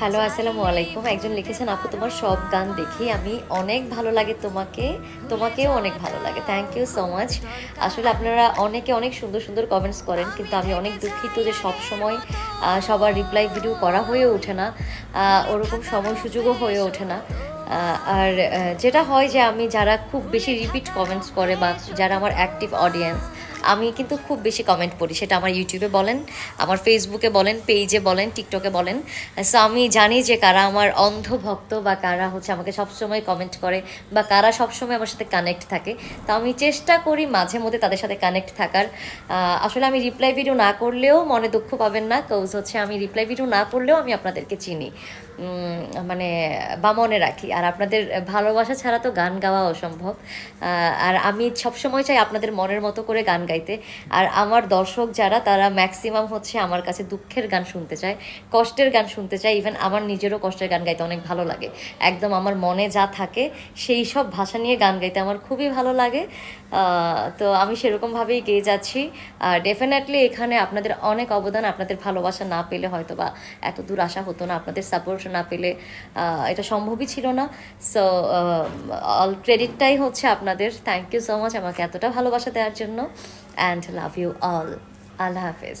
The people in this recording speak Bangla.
হ্যালো আসসালামু আলাইকুম একজন লিখেছেন আপু তোমার সব গান দেখি আমি অনেক ভালো লাগে তোমাকে তোমাকেও অনেক ভালো লাগে থ্যাংক ইউ সো মাচ আসলে আপনারা অনেকে অনেক সুন্দর সুন্দর কমেন্টস করেন কিন্তু আমি অনেক দুঃখিত যে সব সময় সবার রিপ্লাই ভিডিও করা হয়ে ওঠে না ওরকম সময় সুযোগও হয়ে ওঠে না আর যেটা হয় যে আমি যারা খুব বেশি রিপিট কমেন্টস করে বা যারা আমার অ্যাক্টিভ অডিয়েন্স আমি কিন্তু খুব বেশি কমেন্ট পড়ি সেটা আমার ইউটিউবে বলেন আমার ফেসবুকে বলেন পেজে বলেন টিকটকে বলেন সো আমি জানি যে কারা আমার অন্ধভক্ত বা কারা হচ্ছে আমাকে সবসময় কমেন্ট করে বা কারা সবসময় আমার সাথে কানেক্ট থাকে তো আমি চেষ্টা করি মাঝে মধ্যে তাদের সাথে কানেক্ট থাকার আসলে আমি রিপ্লাই ভিডিও না করলেও মনে দুঃখ পাবেন না কৌজ হচ্ছে আমি রিপ্লাই ভিডিও না করলেও আমি আপনাদেরকে চিনি মানে বা মনে রাখি আর আপনাদের ভালোবাসা ছাড়া তো গান গাওয়া অসম্ভব আর আমি সবসময় চাই আপনাদের মনের মতো করে গান গাইতে আর আমার দর্শক যারা তারা ম্যাক্সিমাম হচ্ছে আমার কাছে দুঃখের গান শুনতে চায় কষ্টের গান শুনতে চায় ইভেন আমার নিজেরও কষ্টের গান গাইতে অনেক ভালো লাগে একদম আমার মনে যা থাকে সেই সব ভাষা নিয়ে গান গাইতে আমার খুবই ভালো লাগে তো আমি সেরকমভাবেই গেয়ে যাচ্ছি আর ডেফিনেটলি এখানে আপনাদের অনেক অবদান আপনাদের ভালোবাসা না পেলে হয়তো বা এত দূর আসা হতো না আপনাদের সাপোর্ট না পেলে এটা সম্ভবই ছিল না না সো অল ক্রেডিটটাই হচ্ছে আপনাদের থ্যাংক ইউ সো মাচ আমাকে এতটা ভালোবাসা দেওয়ার জন্য অ্যান্ড লাভ ইউ অল আল্লাহ হাফেজ